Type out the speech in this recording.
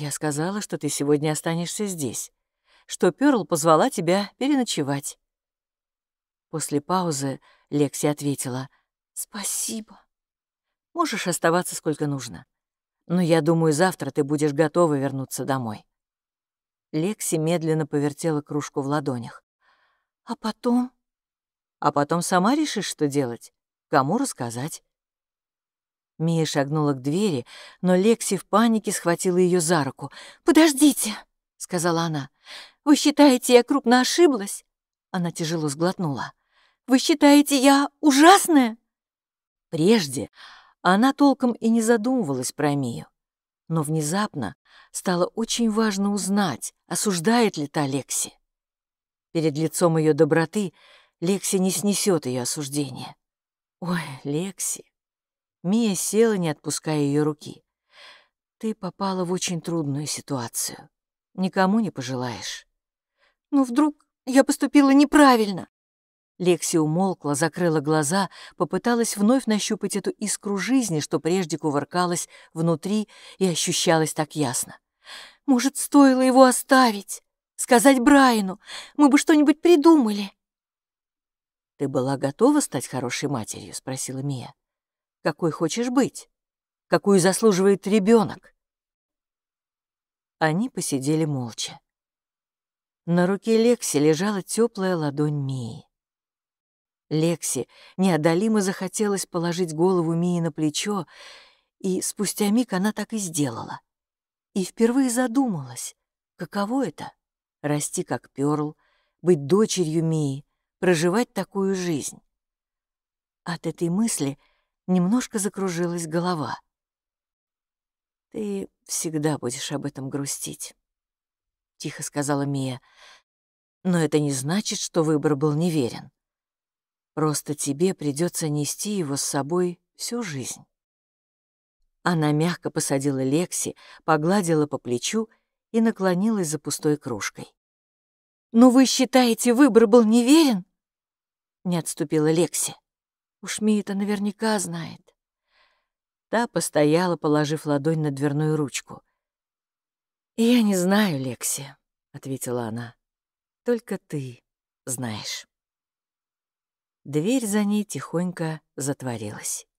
Я сказала, что ты сегодня останешься здесь, что Перл позвала тебя переночевать. После паузы Лекси ответила «Спасибо. Можешь оставаться сколько нужно. Но я думаю, завтра ты будешь готова вернуться домой». Лекси медленно повертела кружку в ладонях. «А потом?» «А потом сама решишь, что делать, кому рассказать. Мия шагнула к двери, но Лекси в панике схватила ее за руку. «Подождите!» — сказала она. «Вы считаете, я крупно ошиблась?» Она тяжело сглотнула. «Вы считаете, я ужасная?» Прежде она толком и не задумывалась про Мию. Но внезапно стало очень важно узнать, осуждает ли та Лекси. Перед лицом ее доброты Лекси не снесет ее осуждение. «Ой, Лекси!» Мия села, не отпуская ее руки. «Ты попала в очень трудную ситуацию. Никому не пожелаешь». «Ну вдруг я поступила неправильно?» Лекси умолкла, закрыла глаза, попыталась вновь нащупать эту искру жизни, что прежде кувыркалась внутри и ощущалась так ясно. «Может, стоило его оставить? Сказать Брайну? Мы бы что-нибудь придумали!» «Ты была готова стать хорошей матерью?» — спросила Мия какой хочешь быть, какую заслуживает ребенок. Они посидели молча. На руке Лекси лежала теплая ладонь Мии. Лекси неодолимо захотелось положить голову Мии на плечо, и спустя миг она так и сделала. И впервые задумалась, каково это — расти как перл, быть дочерью Мии, проживать такую жизнь. От этой мысли — немножко закружилась голова. «Ты всегда будешь об этом грустить», — тихо сказала Мия. «Но это не значит, что выбор был неверен. Просто тебе придется нести его с собой всю жизнь». Она мягко посадила Лекси, погладила по плечу и наклонилась за пустой кружкой. «Но вы считаете, выбор был неверен?» — не отступила Лекси. Уж Мия-то наверняка знает. Та постояла, положив ладонь на дверную ручку. «Я не знаю, Лекси», — ответила она. «Только ты знаешь». Дверь за ней тихонько затворилась.